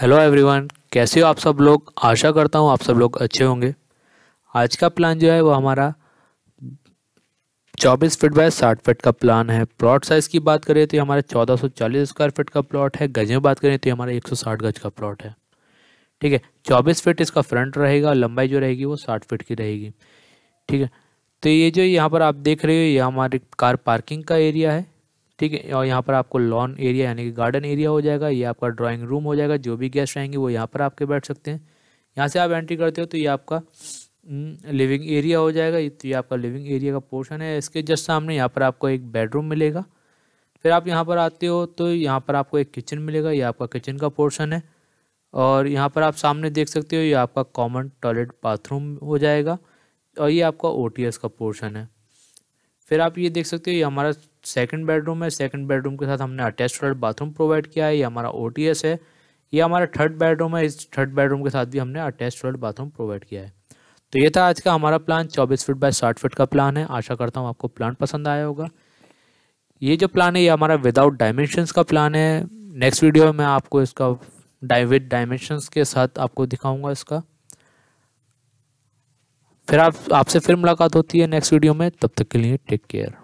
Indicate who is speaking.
Speaker 1: hello everyone कैसे हो आप सब लोग आशा करता हूँ आप सब लोग
Speaker 2: अच्छे होंगे आज का प्लान जो है वो हमारा 24 फीट बाय 60 फीट का प्लान है प्लॉट साइज़ की बात करें तो ये हमारा 1440 स्क्वायर फीट का प्लॉट है गज में बात करें तो ये हमारा 160 गज का प्लॉट है ठीक है 24 फीट इसका फ्रंट रहेगा लंबाई जो रहेगी वो साठ फिट की रहेगी ठीक है तो ये जो यहाँ पर आप देख रहे हो ये हमारी कार पार्किंग का एरिया है ठीक है और यहाँ पर आपको लॉन एरिया यानी कि गार्डन एरिया हो जाएगा ये आपका ड्राइंग रूम हो जाएगा जो भी गेस्ट आएंगे वो यहाँ पर आपके बैठ सकते हैं यहाँ से आप एंट्री करते हो तो ये आपका लिविंग हम्म, एरिया हो जाएगा तो ये आपका लिविंग एरिया का पोर्शन है इसके जस्ट सामने यहाँ पर आपको एक बेडरूम मिलेगा फिर आप यहाँ पर आते हो तो यहाँ पर आपको एक किचन मिलेगा ये आपका किचन का पोर्शन है और यहाँ पर आप सामने देख सकते हो ये आपका कॉमन टॉयलेट बाथरूम हो जाएगा और ये आपका ओ का पोर्शन है फिर आप ये देख सकते हो ये हमारा सेकंड बेडरूम है सेकंड बेडरूम के साथ हमने अटैच टॉयलेट बाथरूम प्रोवाइड किया है ये हमारा ओ है ये हमारा थर्ड बेडरूम है इस थर्ड बेडरूम के साथ भी हमने अटैच टॉयलेट बाथरूम प्रोवाइड किया है तो ये था आज का हमारा प्लान चौबीस फिट बाय साठ फिट का प्लान है आशा करता हूँ आपको प्लान पसंद आया होगा ये जो प्लान है ये हमारा विदाउट डायमेंशन का प्लान है नेक्स्ट वीडियो में मैं आपको इसका विद डायमेंशंस के साथ आपको दिखाऊंगा इसका
Speaker 1: फिर आप आपसे फिर मुलाकात होती है नेक्स्ट वीडियो में तब तक के लिए टेक केयर